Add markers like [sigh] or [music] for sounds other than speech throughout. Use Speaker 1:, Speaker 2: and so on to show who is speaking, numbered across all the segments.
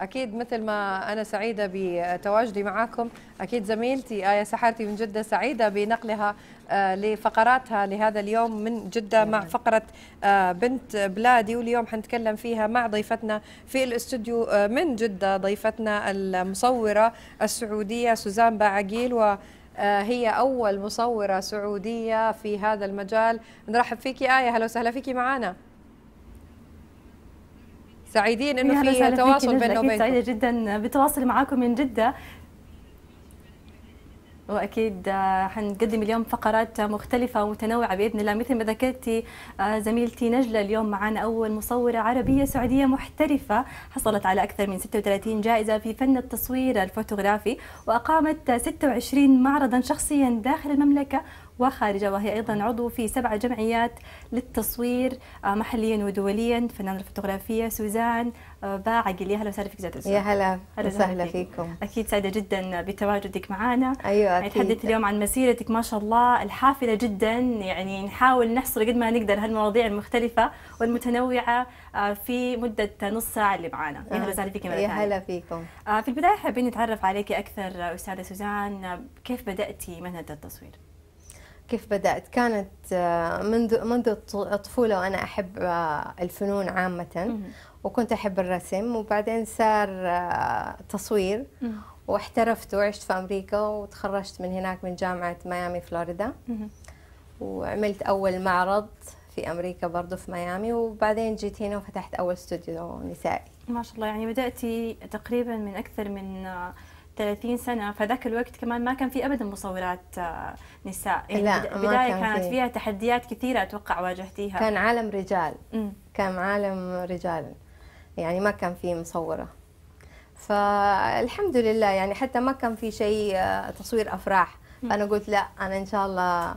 Speaker 1: أكيد مثل ما أنا سعيدة بتواجدي معاكم أكيد زميلتي آية سحرتي من جدة سعيدة بنقلها آه، لفقراتها لهذا اليوم من جدة مع نعم. فقرة آه، بنت بلادي واليوم حنتكلم فيها مع ضيفتنا في الاستوديو آه، من جدة ضيفتنا المصورة السعودية سوزان باعقيل و هي أول مصورة سعودية في هذا المجال نرحب فيك آية هلا وسهلا فيك معنا
Speaker 2: سعيدين انه في تواصل بيننا وبينكم سعيده جدا بتواصل معاكم من جده واكيد آه، حنقدم اليوم فقرات مختلفه ومتنوعه باذن الله مثل ما ذكرتي آه، زميلتي نجله اليوم معنا اول مصوره عربيه سعوديه محترفه حصلت على اكثر من 36 جائزه في فن التصوير الفوتوغرافي واقامت 26 معرضا شخصيا داخل المملكه وخارجه وهي ايضا عضو في سبع جمعيات للتصوير آه، محليا ودوليا فنانه الفوتوغرافيه سوزان آه، باعقلي اهلا وسهلا فيك زياد يا هلا
Speaker 1: وسهلا فيكم
Speaker 2: اكيد سعيده جدا بتواجدك معنا ايوه يعني اكيد نتحدث اليوم عن مسيرتك ما شاء الله الحافله جدا يعني نحاول نحصر قد ما نقدر هالمواضيع المختلفه والمتنوعه آه، في مده نص ساعه اللي معانا اهلا وسهلا فيك يا هلا فيكم في البدايه حابين نتعرف عليك اكثر استاذه سوزان كيف بداتي مهنه التصوير
Speaker 1: كيف بدأت؟ كانت آه، منذ منذ الطفولة وأنا أحب آه، الفنون عامة وكنت أحب الرسم وبعدين صار آه، تصوير واحترفت وعشت في أمريكا وتخرجت من هناك من جامعة ميامي فلوريدا وعملت أول معرض في أمريكا برضه في ميامي وبعدين جيت هنا وفتحت أول استوديو نسائي
Speaker 2: ما شاء الله يعني بدأتي تقريبا من أكثر من 30 سنه فذاك الوقت كمان ما كان في ابدا مصورات آه، نساء يعني لا بدايه كان كانت فيه. فيها تحديات كثيره اتوقع واجهتيها كان عالم
Speaker 1: رجال م. كان عالم رجال يعني ما كان في مصوره فالحمد لله يعني حتى ما كان في شيء آه، تصوير افراح فانا قلت لا انا ان شاء الله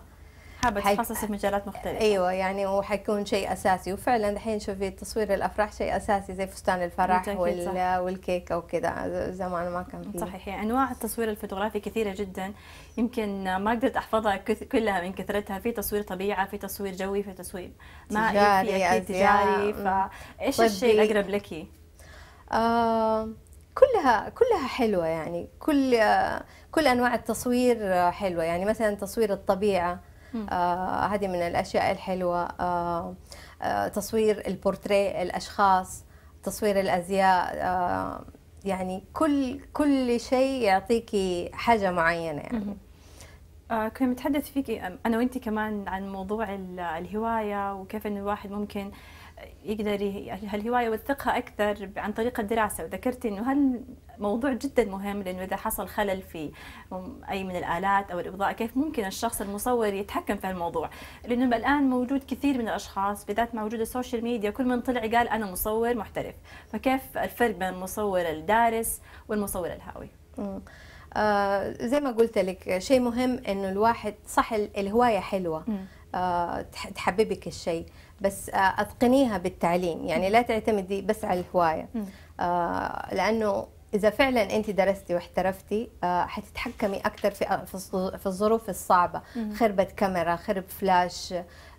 Speaker 1: حابه تتخصصي في مجالات مختلفه ايوه يعني وحيكون شيء اساسي وفعلا الحين شوفي تصوير الافراح شيء اساسي زي فستان الفرح وال... والكيكه وكذا زمان ما كان فيه صحيح
Speaker 2: يعني انواع التصوير الفوتوغرافي كثيره جدا يمكن ما قدرت احفظها كلها من كثرتها في تصوير طبيعه في تصوير جوي في تصوير مائي تجاري أكيد تجاري فايش الشيء الاقرب لك؟
Speaker 1: آه، كلها كلها حلوه يعني كل آه، كل انواع التصوير حلوه يعني مثلا تصوير الطبيعه آه، هذه من الاشياء الحلوه آه، آه، تصوير البورتريه الاشخاص تصوير الازياء يعني كل كل شيء يعطيكي حاجه معينه يعني
Speaker 2: آه كنا نتحدث فيكي انا وانت كمان عن موضوع الهوايه وكيف ان الواحد ممكن يقدر الهوايه يوثقها اكثر عن طريق الدراسه وذكرتي انه هل موضوع جدا مهم لانه اذا حصل خلل في اي من الالات او الاضاءه كيف ممكن الشخص المصور يتحكم في هالموضوع لانه الان موجود كثير من الاشخاص بالذات مع وجود السوشيال ميديا كل من طلع قال انا مصور محترف فكيف الفرق بين المصور الدارس والمصور الهاوي
Speaker 1: آه زي ما قلت لك شيء مهم انه الواحد صح الهوايه حلوه آه تحببك الشيء بس آه اتقنيها بالتعليم يعني لا تعتمدي بس على الهوايه آه لانه اذا فعلا انت درستي واحترفتي آه، حتتحكمي اكثر في في الظروف الصعبه خربت كاميرا خرب فلاش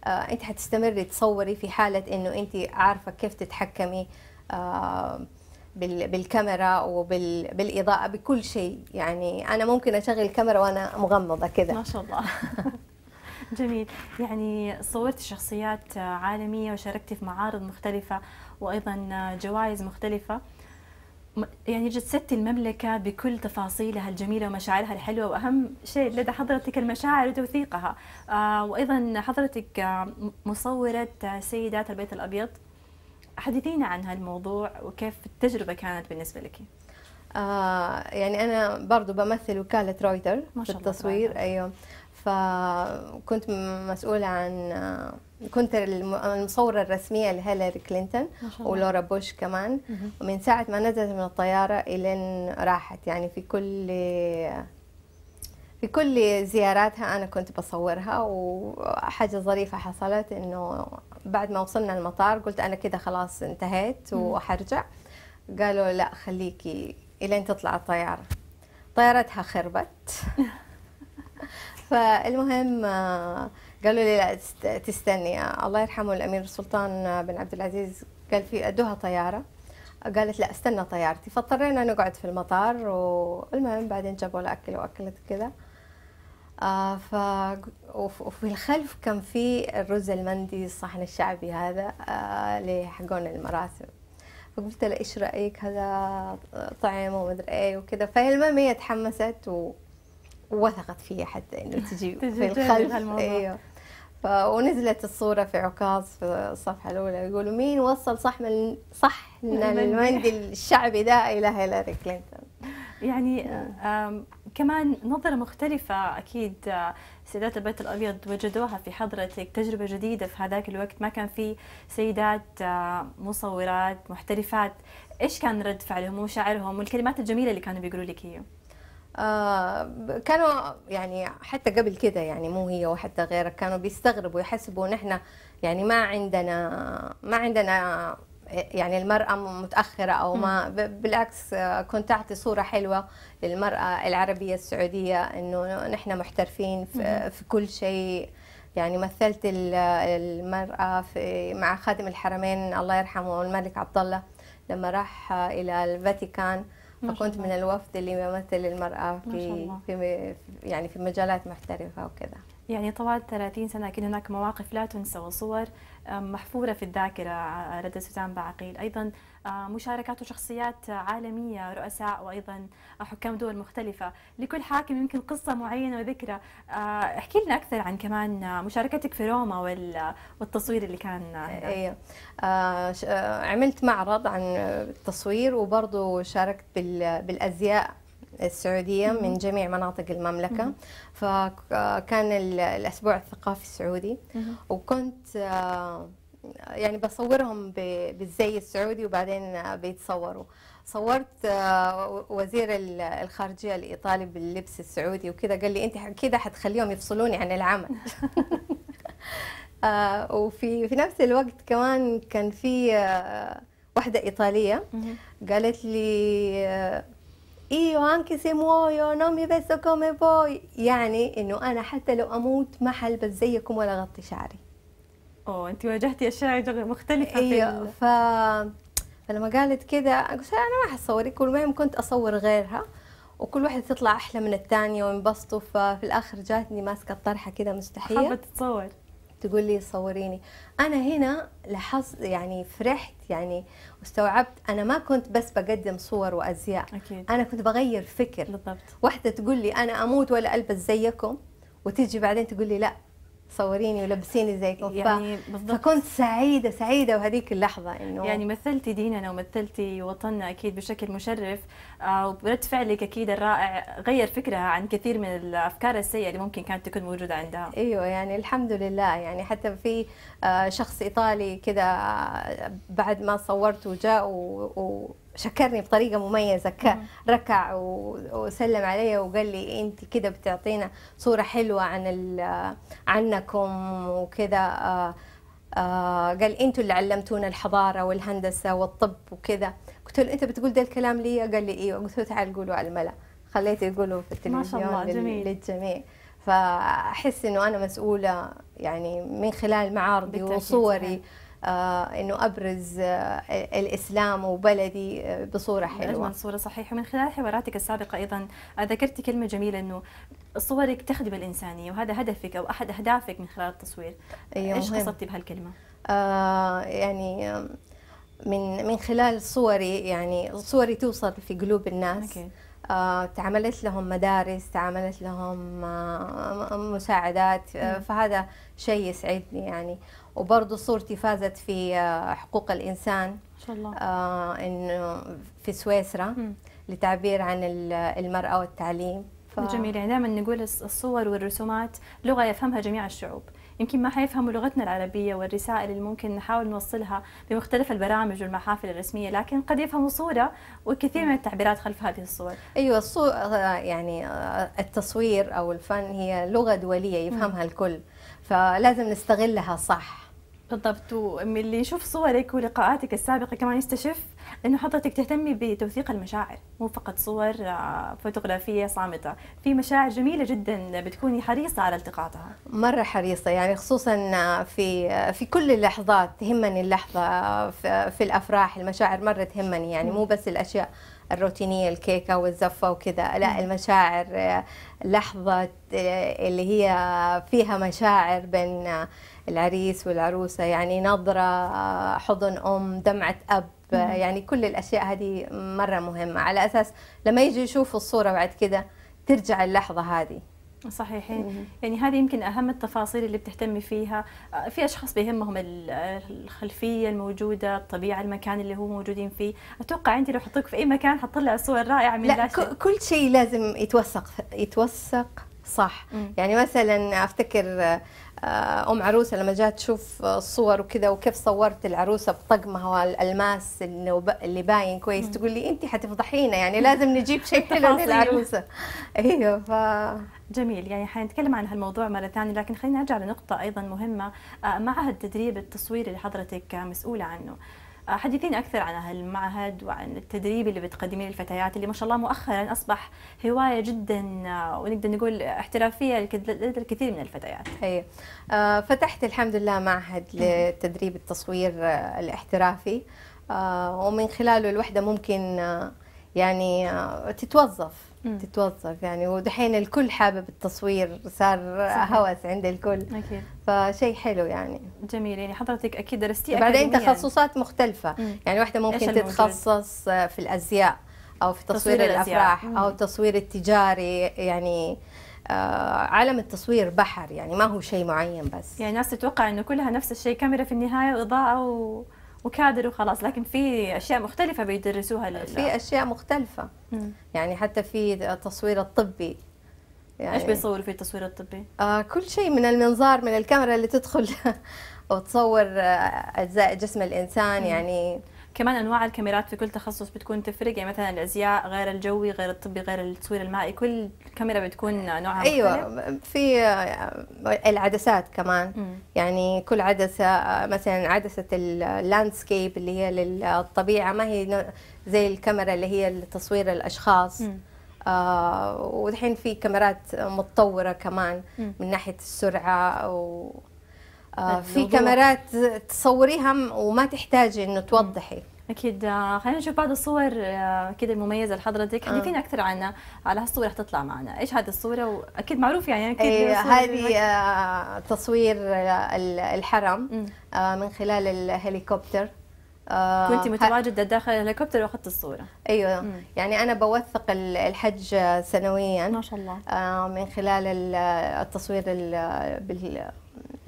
Speaker 1: آه، انت حتستمري تصوري في حاله انه انت عارفه كيف تتحكمي آه، بالكاميرا وبالاضاءه بكل شيء يعني انا ممكن اشغل الكاميرا وانا مغمضه كذا ما شاء
Speaker 2: الله [laughs] جميل يعني صورتي شخصيات عالميه وشاركتي في معارض مختلفه وايضا جوائز مختلفه يعني جسدتي المملكة بكل تفاصيلها الجميلة ومشاعرها الحلوة وأهم شيء لدى حضرتك المشاعر وتوثيقها آه وأيضا حضرتك آه، مصورة سيدات البيت الأبيض حدثينا عن هالموضوع وكيف التجربة كانت بالنسبة لك آه
Speaker 1: يعني أنا برضو بمثل وكالة رويتر في التصوير أيوه فكنت مسؤولة عن كنت المصورة الرسمية لهيلاري كلينتون ولورا بوش كمان ومن ساعة ما نزلت من الطيارة إلين راحت يعني في كل في كل زياراتها أنا كنت بصورها وحاجة ظريفة حصلت إنه بعد ما وصلنا المطار قلت أنا كده خلاص انتهيت وحرجع قالوا لا خليكي إلين تطلع الطيارة طيارتها خربت [laughs] فالمهم آه، قالوا لي لا تستني الله يرحمه الامير سلطان آه، بن عبد العزيز قال في ادوها طياره قالت لا استنى طيارتي فاضطرينا نقعد في المطار والمهم بعدين جابوا لها اكل واكلت كذا آه، ف وفي الخلف كان في الرز المندي الصحن الشعبي هذا اللي حقون المراسم فقلت لها ايش رايك هذا طعم ومدري ايه وكذا فالمهم هي تحمست و وثقت فيها حتى انه [laughs] تجي في الخلف ايوه ونزلت الصورة في عكاظ في الصفحة الأولى يقولوا مين وصل صح من من المندي الشعبي ده إلى هيلاري كلينتون
Speaker 2: يعني نعم. كمان نظرة مختلفة أكيد آه، سيدات البيت الأبيض وجدوها في حضرتك تجربة جديدة في هذاك الوقت ما كان في سيدات آه، مصورات محترفات إيش كان رد فعلهم ومشاعرهم والكلمات الجميلة اللي كانوا بيقولوا لك هي؟
Speaker 1: آه، كانوا يعني حتى قبل كده يعني مو هي وحتى غيرها كانوا بيستغربوا يحسبوا نحن يعني ما عندنا ما عندنا يعني المرأة متأخرة أو ما بالعكس آه، كنت أعطي صورة حلوة للمرأة العربية السعودية إنه نحن محترفين في, في كل شيء يعني مثلت المرأة في مع خادم الحرمين الله يرحمه الملك عبد الله لما راح إلى الفاتيكان فكنت من الوفد اللي يمثل المرأة في, في يعني في مجالات محترفة وكذا
Speaker 2: يعني طوال 30 سنة أكيد هناك مواقف لا تنسى وصور محفورة في الذاكرة آه، ردة سوزان بعقيل أيضا آه، مشاركات وشخصيات عالمية رؤساء وأيضا آه، حكام دول مختلفة لكل حاكم يمكن قصة معينة وذكرى احكي لنا أكثر عن كمان مشاركتك في روما والتصوير اللي كان أيوة. عملت معرض
Speaker 1: عن التصوير وبرضه شاركت بالأزياء السعوديه من جميع مناطق المملكه فكان الاسبوع الثقافي السعودي وكنت آه، يعني بصورهم بالزي السعودي وبعدين بيتصوروا صورت آه، وزير الخارجيه الايطالي باللبس السعودي وكذا قال لي انت كذا حتخليهم يفصلوني عن العمل [laughs] [laughs] آه، وفي في نفس الوقت كمان كان في واحده ايطاليه قالت لي ايوه anche se يو نومي mi كومي بوي يعني انه انا حتى لو اموت ما حلبس زيكم ولا اغطي
Speaker 2: شعري اوه انت واجهتي اشياء مختلفه ايوه ف
Speaker 1: فلما قالت كذا قلت انا ما حصورك والمهم كنت اصور غيرها وكل واحدة تطلع أحلى من الثانية وينبسطوا ففي الآخر جاتني ماسكة الطرحة كذا مستحية حابة تتصور تقول لي صوريني انا هنا لاحظت يعني فرحت يعني واستوعبت انا ما كنت بس بقدم صور وازياء أكيد. انا كنت بغير فكر بالضبط واحده تقول لي انا اموت ولا البس زيكم وتيجي بعدين تقول لي لا صوريني ولبسيني زيكم يعني بالضبط فكنت سعيده سعيده وهذيك اللحظه انه يعني
Speaker 2: مثلتي ديننا ومثلتي وطننا اكيد بشكل مشرف آه، ورد فعلك اكيد الرائع غير فكرها عن كثير من الافكار السيئه اللي ممكن كانت تكون موجوده عندها
Speaker 1: ايوه يعني الحمد لله يعني حتى في آه، شخص ايطالي كذا آه، بعد ما صورت وجاء وشكرني بطريقه مميزه ركع وسلم علي وقال لي انت كذا بتعطينا صوره حلوه عن عنكم وكذا آه قال انتوا اللي علمتونا الحضاره والهندسه والطب وكذا قلت له انت بتقول ده الكلام لي قال لي ايوه قلت له تعال قولوا على الملا خليته يقولوا في التلفزيون ما شاء الله جميل. للجميع فاحس انه انا مسؤوله يعني من خلال معارضي وصوري نعم. آه انه ابرز آه الاسلام
Speaker 2: وبلدي آه بصوره حلوه. اجمل صوره صحيحه من خلال حواراتك السابقه ايضا آه، ذكرتي كلمه جميله انه صورك تخدم الإنسانية وهذا هدفك أو أحد أهدافك من خلال التصوير أيوة إيش قصدتي بهالكلمة؟
Speaker 1: آه يعني من من خلال صوري يعني صوري توصل في قلوب الناس أوكي. آه، تعاملت لهم مدارس تعاملت لهم آه، مساعدات آه، فهذا شيء يسعدني يعني وبرضه صورتي فازت في آه، حقوق الإنسان ما شاء الله آه، إنه في سويسرا م. لتعبير عن المرأة والتعليم
Speaker 2: جميل يعني دائما نقول الصور والرسومات لغه يفهمها جميع الشعوب يمكن ما حيفهموا لغتنا العربيه والرسائل اللي ممكن نحاول نوصلها بمختلف البرامج والمحافل الرسميه لكن قد يفهموا صوره وكثير من التعبيرات خلف هذه الصور
Speaker 1: ايوه الصور يعني آه، التصوير او الفن هي لغه دوليه يفهمها الكل فلازم
Speaker 2: نستغلها صح بالضبط ومن اللي يشوف صورك ولقاءاتك السابقه كمان يستشف انه حضرتك تهتمي بتوثيق المشاعر مو فقط صور آه، فوتوغرافيه صامته في مشاعر جميله جدا بتكوني حريصه على التقاطها
Speaker 1: مره حريصه يعني خصوصا آه، في آه، في كل اللحظات تهمني اللحظه في الافراح المشاعر مره تهمني يعني مو بس الاشياء الروتينيه الكيكه والزفه وكذا لا المشاعر لحظه اللي هي فيها مشاعر بين العريس والعروسة يعني نظرة حضن أم دمعة أب يعني كل الأشياء هذه مرة مهمة على أساس لما يجي يشوفوا الصورة بعد كده ترجع اللحظة هذه
Speaker 2: صحيح يعني هذه يمكن اهم التفاصيل اللي بتهتمي فيها آه، في اشخاص بيهمهم الخلفيه الموجوده الطبيعه المكان اللي هو موجودين فيه اتوقع انت لو حطوك في اي مكان حتطلع صور رائعه من لا, لا
Speaker 1: كل شيء لازم يتوثق يتوثق صح مم. يعني مثلا افتكر ام عروسه لما جات تشوف الصور وكذا وكيف صورت العروسه بطقمها والالماس اللي باين كويس تقول لي انت حتفضحينا يعني لازم نجيب شيء حلو للعروسه [laughs]
Speaker 2: ايوه ف جميل يعني حنتكلم عن هالموضوع مرة ثانية لكن خلينا نرجع لنقطة أيضا مهمة آه، معهد تدريب التصوير اللي حضرتك مسؤولة عنه حدثيني أكثر عن المعهد وعن التدريب اللي بتقدميه للفتيات اللي ما شاء الله مؤخرا أصبح هواية جدا ونقدر نقول احترافية لدى الكثير من الفتيات هي. آه، فتحت
Speaker 1: الحمد لله معهد لتدريب التصوير الاحترافي آه، ومن خلاله الوحدة ممكن آه، يعني آه، تتوظف مم. تتوظف يعني ودحين الكل حابب التصوير صار هوس عند الكل أكيد. فشيء حلو يعني جميل يعني حضرتك اكيد درستي بعدين تخصصات يعني. مختلفه مم. يعني واحده ممكن تتخصص آه، في الازياء او في تصوير, تصوير الافراح مم. او التصوير التجاري
Speaker 2: يعني آه، عالم التصوير بحر يعني ما هو شيء معين بس يعني الناس تتوقع انه كلها نفس الشيء كاميرا في النهايه واضاءه و... وكادر وخلاص لكن في اشياء مختلفه بيدرسوها في اشياء مختلفه مم. يعني حتى في
Speaker 1: التصوير الطبي
Speaker 2: يعني ايش بيصوروا في التصوير الطبي؟
Speaker 1: آه كل شيء من المنظار من الكاميرا اللي تدخل [laughs] وتصور آه، اجزاء جسم الانسان مم. يعني
Speaker 2: كمان انواع الكاميرات في كل تخصص بتكون تفرق يعني مثلا الازياء غير الجوي غير الطبي غير التصوير المائي كل كاميرا بتكون نوعها ايوه
Speaker 1: مختلف. في العدسات كمان مم. يعني كل عدسه مثلا عدسه اللاندسكيب اللي هي للطبيعه ما هي زي الكاميرا اللي هي لتصوير الاشخاص م. آه والحين في كاميرات متطوره كمان مم. من ناحيه السرعه و
Speaker 2: آه في كاميرات
Speaker 1: تصوريها وما تحتاجي انه توضحي اكيد آه،
Speaker 2: خلينا نشوف بعض الصور كده آه، المميزه لحضرتك حدثينا آه. اكثر عنها على هالصوره رح تطلع معنا ايش هذه الصوره واكيد معروف يعني اكيد إيه هذه
Speaker 1: آه تصوير آه، الحرم آه من خلال الهليكوبتر كنت
Speaker 2: متواجدة داخل الهليكوبتر واخذت الصورة
Speaker 1: ايوه مم. يعني انا بوثق الحج سنويا ما شاء الله من خلال التصوير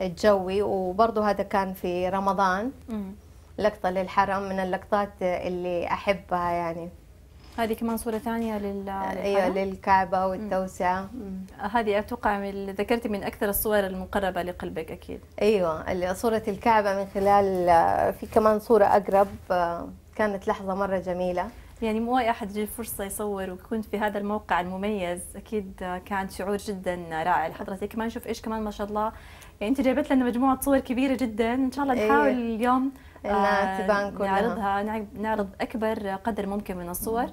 Speaker 1: الجوي وبرضه هذا كان في رمضان لقطة للحرم من اللقطات اللي أحبها يعني هذه كمان صورة ثانية لل آه، ايوه للكعبة والتوسعة
Speaker 2: هذه اتوقع من ذكرتي من اكثر الصور المقربة لقلبك اكيد
Speaker 1: ايوه صورة الكعبة من خلال آه، في كمان صورة اقرب آه، كانت لحظة
Speaker 2: مرة جميلة يعني مو اي احد يجي فرصة يصور وكنت في هذا الموقع المميز اكيد كان شعور جدا رائع لحضرتك كمان شوف ايش كمان ما شاء الله يعني انت جايبت لنا مجموعة صور كبيرة جدا ان شاء الله نحاول أيوة. اليوم انها آه، تبان كلها نعرضها نعرض اكبر قدر ممكن من الصور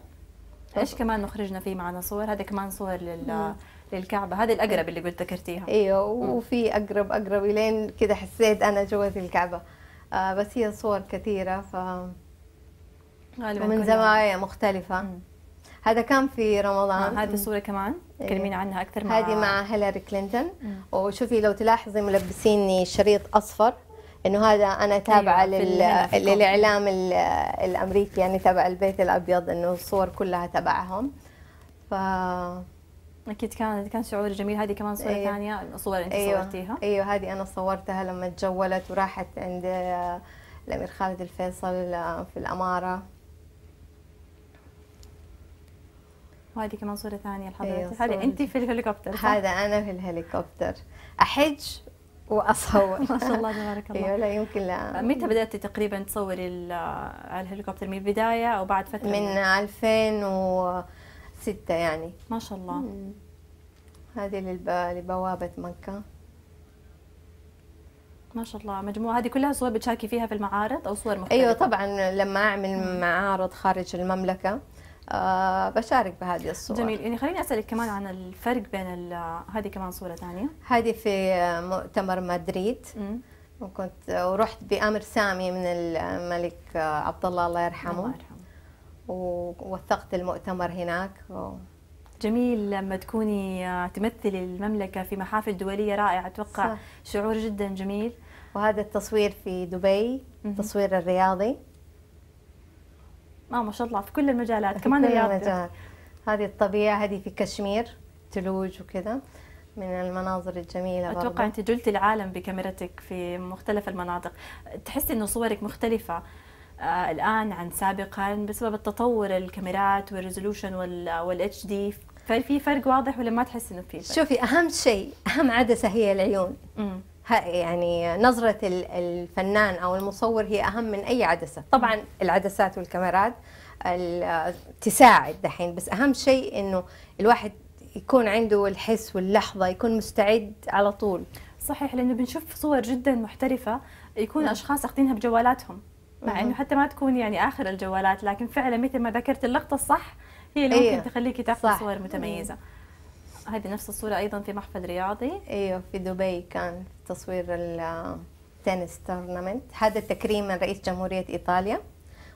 Speaker 2: ايش كمان مخرجنا فيه معنا صور هذا كمان صور لل للكعبه هذه الاقرب اللي قلت ذكرتيها ايوه وفي
Speaker 1: اقرب اقرب لين كذا حسيت انا جوه الكعبه آه بس هي صور كثيره ف غالبا من زوايا مختلفه مم. هذا كان في رمضان آه، هذه الصورة كمان إيه. كلمينا عنها أكثر مع هذه مع هيلاري كلينتون وشوفي لو تلاحظي ملبسيني شريط أصفر انه هذا انا تابعه أيوة لل... للاعلام الامريكي يعني تبع البيت الابيض انه الصور كلها تبعهم ف اكيد كان كان شعور جميل هذه كمان صوره أيوة. ثانيه صور انت أيوة. صورتيها ايوه هذه انا صورتها لما تجولت وراحت عند آه، الامير خالد الفيصل آه، في الاماره
Speaker 2: وهذه كمان صوره ثانيه لحضرتك أيوة هذه انت
Speaker 1: في الهليكوبتر هذا انا في الهليكوبتر احج واصور [laughs] ما شاء الله تبارك الله ايوه لا
Speaker 2: يمكن لا متى بداتي تقريبا تصوري على الهليكوبتر من البدايه او بعد فتره من
Speaker 1: 2006 يعني ما شاء الله مم. هذه لبوابه مكه
Speaker 2: ما شاء الله مجموعة هذه كلها صور بتشاركي فيها في المعارض أو صور مختلفة؟ أيوة طبعا لما أعمل
Speaker 1: معارض خارج المملكة آه، بشارك بهذه الصور جميل
Speaker 2: يعني خليني اسالك كمان عن الفرق بين هذه كمان صوره ثانيه
Speaker 1: هذه في مؤتمر مدريد وكنت ورحت بامر سامي من الملك آه، عبد الله الله يرحمه الله يرحمه
Speaker 2: ووثقت المؤتمر هناك و... جميل لما تكوني آه، تمثلي المملكة في محافل دولية رائعة أتوقع صح. شعور جدا جميل وهذا التصوير في دبي التصوير الرياضي ما ما شاء الله في كل المجالات في كمان الرياضة
Speaker 1: هذه الطبيعة هذه في كشمير ثلوج وكذا
Speaker 2: من المناظر الجميلة أتوقع برضه. أنت جلتي العالم بكاميرتك في مختلف المناطق تحسي أنه صورك مختلفة آه، الآن عن سابقا بسبب التطور الكاميرات والريزولوشن والاتش دي ففي فرق واضح ولا ما تحسي انه في فرق؟ شوفي
Speaker 1: اهم شيء اهم عدسه هي العيون مم. يعني نظرة الفنان أو المصور هي أهم من أي عدسة طبعا العدسات والكاميرات تساعد دحين بس أهم شيء أنه الواحد يكون
Speaker 2: عنده الحس واللحظة يكون مستعد على طول صحيح لأنه بنشوف صور جدا محترفة يكون نعم. أشخاص أخذينها بجوالاتهم مع انه حتى ما تكون يعني اخر الجوالات لكن فعلا مثل ما ذكرت اللقطه الصح هي اللي إيه. ممكن تخليكي تاخذي صور متميزه مم. هذه نفس الصورة أيضا في محفل رياضي أيوه في دبي كان تصوير التنس
Speaker 1: تورنمنت هذا تكريم من رئيس جمهورية إيطاليا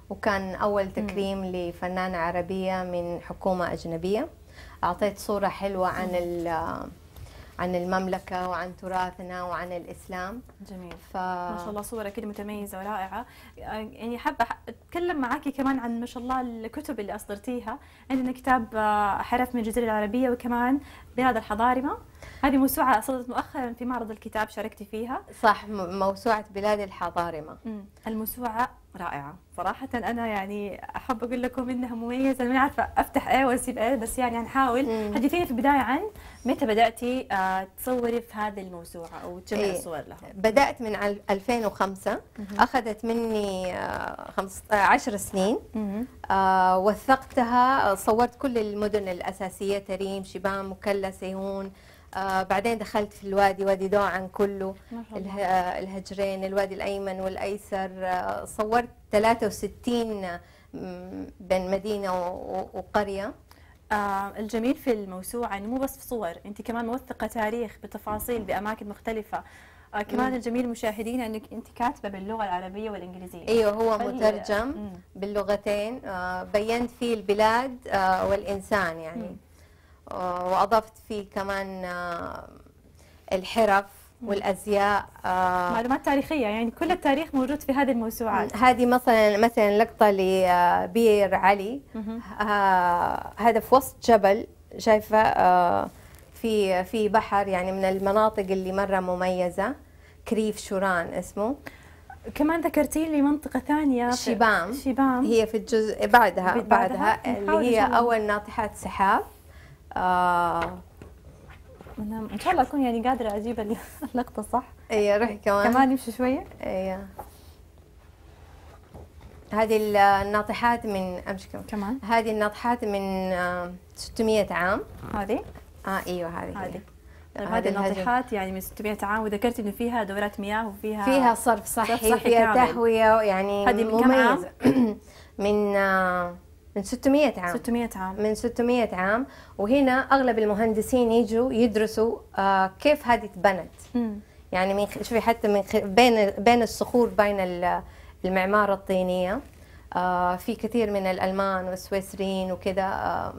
Speaker 1: وكان أول تكريم م. لفنانة عربية من حكومة أجنبية أعطيت صورة حلوة عن عن المملكة وعن تراثنا وعن الإسلام جميل
Speaker 2: ف... ما شاء الله صور أكيد متميزة ورائعة يعني حابة أتكلم معاكي كمان عن ما شاء الله الكتب اللي أصدرتيها عندنا كتاب آه، حرف من الجزيرة العربية وكمان بلاد الحضارمة هذه موسوعة أصدرت مؤخرا في معرض الكتاب شاركتي فيها صح موسوعة بلاد الحضارمة الموسوعة رائعة صراحة أنا يعني أحب أقول لكم إنها مميزة ما عارفة أفتح إيه وأسيب إيه بس يعني هنحاول حدثيني في البداية عن متى بدأتي آه، تصوري في هذه الموسوعة أو تجمعي إيه الصور لها؟ بدأت من 2005
Speaker 1: أخذت مني 10 آه، آه، سنين آه وثقتها صورت كل المدن الأساسية تريم شبام مكلا سيهون آه بعدين دخلت في الوادي وادي دوعن كله اله آه، الهجرين الوادي الأيمن والأيسر آه صورت 63 آه،
Speaker 2: بين مدينة وقرية آه الجميل في الموسوعة يعني مو بس في صور انت كمان موثقة تاريخ بتفاصيل بأماكن مختلفة آه كمان الجميل مشاهدينا انك انت كاتبه باللغه العربيه والانجليزيه ايوه هو مترجم
Speaker 1: مم. باللغتين آه بينت فيه البلاد آه والانسان يعني مم. آه، واضفت فيه كمان آه، الحرف والازياء آه، معلومات
Speaker 2: تاريخيه يعني كل التاريخ موجود في هذه الموسوعات
Speaker 1: هذه مثلا مثلا لقطه لبير علي هذا في وسط جبل شايفه في في بحر يعني من المناطق اللي مره مميزه كريف شوران اسمه كمان ذكرتي لي منطقه ثانيه شيبام شيبام هي في الجزء بعدها بعدها, بعدها اللي هي جميل. اول ناطحات سحاب آه، ان شاء الله اكون يعني قادره اجيب اللقطه صح اي روحي كمان كمان يمشي شويه اي هذه الناطحات من امشي كمان, كمان. هذه الناطحات من 600 آه، عام هذه اه
Speaker 2: ايوه هذه هذه إيوه. طيب، هذه الناطحات يعني من 600 عام وذكرت انه فيها دورات مياه وفيها فيها صرف صحي, صرف صحي فيها كامل. تهويه
Speaker 1: يعني هذه من كم عام؟ [clears throat] من آه من 600 عام 600 عام من 600 عام وهنا اغلب المهندسين يجوا يدرسوا آه كيف هذه اتبنت يعني من شوفي حتى من بين بين الصخور بين المعمارة الطينية آه في كثير من الالمان والسويسريين وكذا آه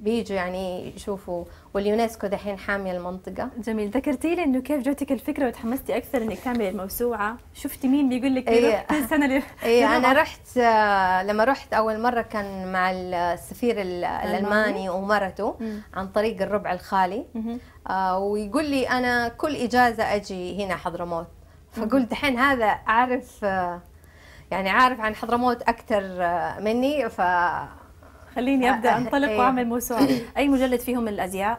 Speaker 1: بيجوا يعني يشوفوا
Speaker 2: واليونسكو دحين حاميه المنطقه جميل ذكرتي لي انه كيف جاتك الفكره وتحمستي اكثر انك تعملي الموسوعه شفتي مين بيقول لك إيه السنه [laughs] اللي إيه ايه انا
Speaker 1: رحت آه، لما رحت اول مره كان مع السفير الالماني ومرته عن طريق الربع الخالي آه ويقول لي انا كل اجازه اجي هنا حضرموت فقلت دحين هذا اعرف آه، يعني عارف عن حضرموت اكثر آه، مني
Speaker 2: ف خليني آه، ابدا آه، انطلق إيه. واعمل موسوعه اي مجلد فيهم الازياء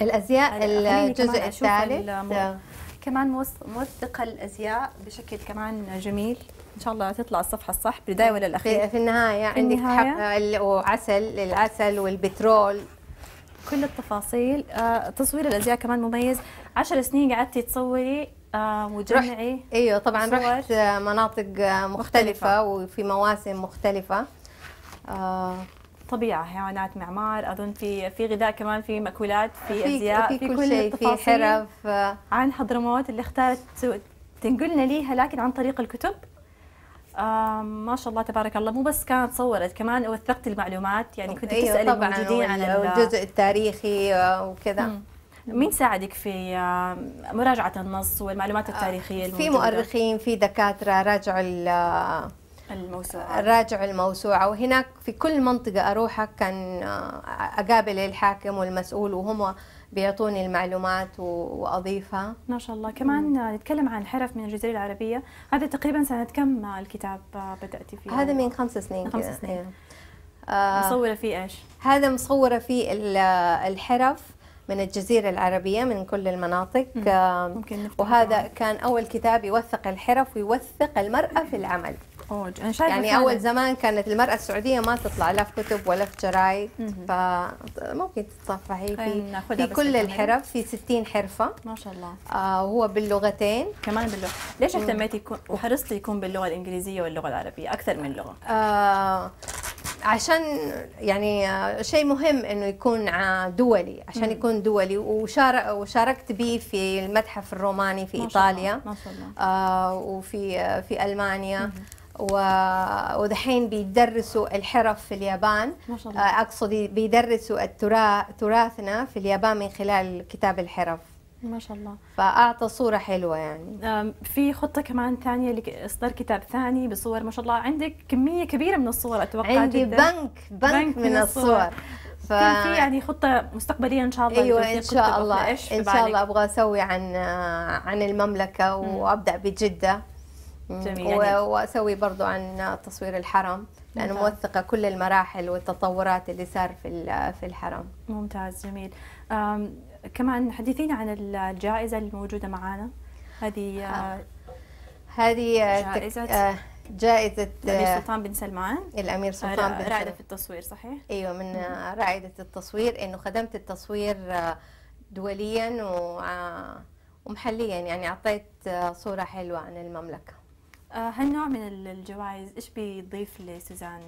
Speaker 1: الازياء الجزء الثالث آه.
Speaker 2: كمان موثقه الازياء بشكل كمان جميل ان شاء الله تطلع الصفحه الصح بدايه ولا الاخير في النهايه عندي عندك وعسل العسل والبترول كل التفاصيل آه، تصوير الازياء كمان مميز 10 سنين قعدتي تصوري آه،
Speaker 1: ايوه طبعا صور. رحت مناطق مختلفة, مختلفه وفي مواسم مختلفه
Speaker 2: آه طبيعه حيوانات معمار اظن في في غذاء كمان في مأكولات في ازياء في, في كل, كل شيء في حرف عن حضرموت اللي اختارت تنقلنا ليها لكن عن طريق الكتب آه ما شاء الله تبارك الله مو بس كانت صورت كمان وثقت المعلومات يعني كنت أيوة تسالي موجودين عن الجزء التاريخي آه، وكذا مين ساعدك في مراجعة النص والمعلومات التاريخية آه، الموجودة؟ في مؤرخين
Speaker 1: في دكاترة راجعوا آه،
Speaker 2: الموسوعة
Speaker 1: راجع الموسوعة وهناك في كل منطقة أروحها كان آه، أقابل الحاكم والمسؤول وهم بيعطوني المعلومات واضيفها ما شاء الله كمان
Speaker 2: نتكلم عن الحرف من الجزيره العربيه هذا تقريبا سنه كم الكتاب بداتي فيه هذا
Speaker 1: من خمس سنين خمس سنين إيه. آه، مصوره فيه ايش هذا مصوره فيه الحرف من الجزيرة العربية من كل المناطق آه، ممكن وهذا كان أول كتاب يوثق الحرف ويوثق المرأة في العمل
Speaker 2: الخروج انا شايفه يعني اول
Speaker 1: زمان كانت المراه السعوديه ما تطلع لا في كتب ولا في جرايد فممكن تتصفحي في في كل الحرف في 60 حرفه ما شاء الله آه هو باللغتين كمان باللغه
Speaker 2: ليش اهتميتي يكون وحرصتي يكون باللغه الانجليزيه واللغه العربيه اكثر من لغه
Speaker 1: آه عشان يعني آه، شيء مهم انه يكون دولي عشان يكون دولي وشارك وشاركت به في المتحف الروماني في ما ايطاليا ما شاء الله. ما شاء الله. آه وفي آه، في المانيا مم. ودحين بيدرسوا الحرف في اليابان ما شاء الله. آه، اقصد بيدرسوا التراث تراثنا في اليابان
Speaker 2: من خلال كتاب الحرف ما شاء الله
Speaker 1: فاعطى صوره حلوه
Speaker 2: يعني في خطه كمان ثانيه لاصدار كتاب ثاني بصور ما شاء الله عندك كميه كبيره من الصور اتوقع عندي جدا. بنك بنك, بنك من, من الصور, الصور. ف... في يعني خطه مستقبليه ان شاء الله ايوه ان شاء الله ان شاء الله
Speaker 1: ابغى اسوي عن عن المملكه وابدا
Speaker 2: بجده جميل يعني.
Speaker 1: واسوي برضو عن تصوير الحرم لانه موثقه كل المراحل والتطورات اللي صار في في الحرم
Speaker 2: ممتاز جميل كمان حدثينا عن الجائزه الموجوده معانا هذه آه. آه، هذه آه، جائزه آه. جائزة آه، الأمير سلطان بن سلمان الأمير
Speaker 1: سلطان بن رائدة في التصوير صحيح؟ أيوة من رائدة التصوير إنه خدمت التصوير دوليا ومحليا يعني أعطيت صورة حلوة
Speaker 2: عن المملكة آه، هالنوع من الجوائز ايش بيضيف لسوزان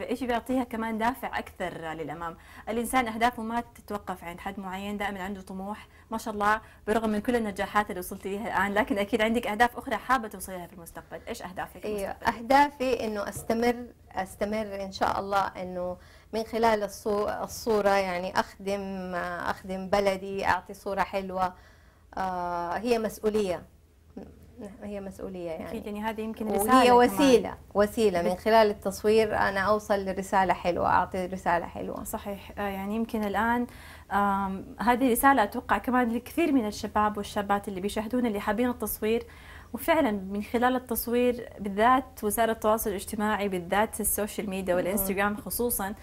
Speaker 2: آه، ايش بيعطيها كمان دافع اكثر آه، للامام الانسان اهدافه ما تتوقف عند حد معين دائما عنده طموح ما شاء الله برغم من كل النجاحات اللي وصلت ليها الان لكن اكيد عندك اهداف اخرى حابه توصليها في المستقبل ايش اهدافك ايوه
Speaker 1: اهدافي انه استمر استمر ان شاء الله انه من خلال الصوره يعني اخدم اخدم بلدي اعطي صوره حلوه هي مسؤوليه هي مسؤولية يعني أكيد يعني هذه يمكن رسالة وهي وسيلة كمان. وسيلة من خلال التصوير أنا
Speaker 2: أوصل لرسالة حلوة أعطي رسالة حلوة صحيح آه، يعني يمكن الآن هذه رسالة أتوقع كمان لكثير من الشباب والشابات اللي بيشاهدون اللي حابين التصوير وفعلا من خلال التصوير بالذات وسائل التواصل الاجتماعي بالذات السوشيال ميديا والانستغرام خصوصا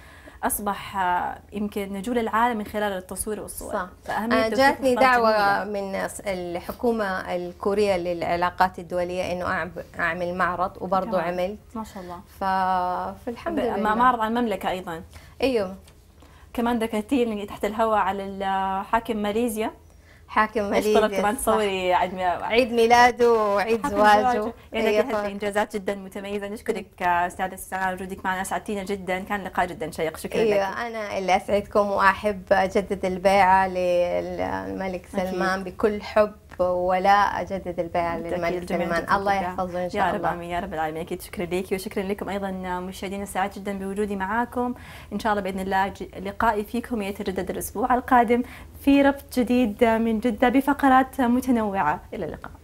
Speaker 2: اصبح آه، يمكن نجول العالم من خلال التصوير والصور صح آه، جاتني دعوه
Speaker 1: جميلة. من الحكومه الكوريه للعلاقات الدوليه انه اعمل معرض وبرضه عملت ما شاء الله فالحمد لله معرض عن
Speaker 2: المملكه ايضا ايوه كمان ذكرتي تحت الهواء على حاكم ماليزيا حاكم مليك ايش كمان تصوري عيد ميلاده عيد ميلاده وعيد زواجه يعني أيوة، لك انجازات جدا متميزه نشكرك استاذه سنان وجودك معنا اسعدتينا جدا كان لقاء جدا شيق شكرا أيوة، لك أيوة انا
Speaker 1: اللي اسعدكم واحب اجدد البيعه للملك سلمان أكيد. بكل حب ولا اجدد البيع للملك سلمان الله يحفظه ان شاء الله يا رب امين
Speaker 2: يا رب العالمين اكيد شكرا لك وشكرا لكم ايضا مشاهدينا سعيد جدا بوجودي معاكم ان شاء الله باذن الله لقائي فيكم يتجدد الاسبوع القادم في ربط جديد من جده بفقرات متنوعه الى اللقاء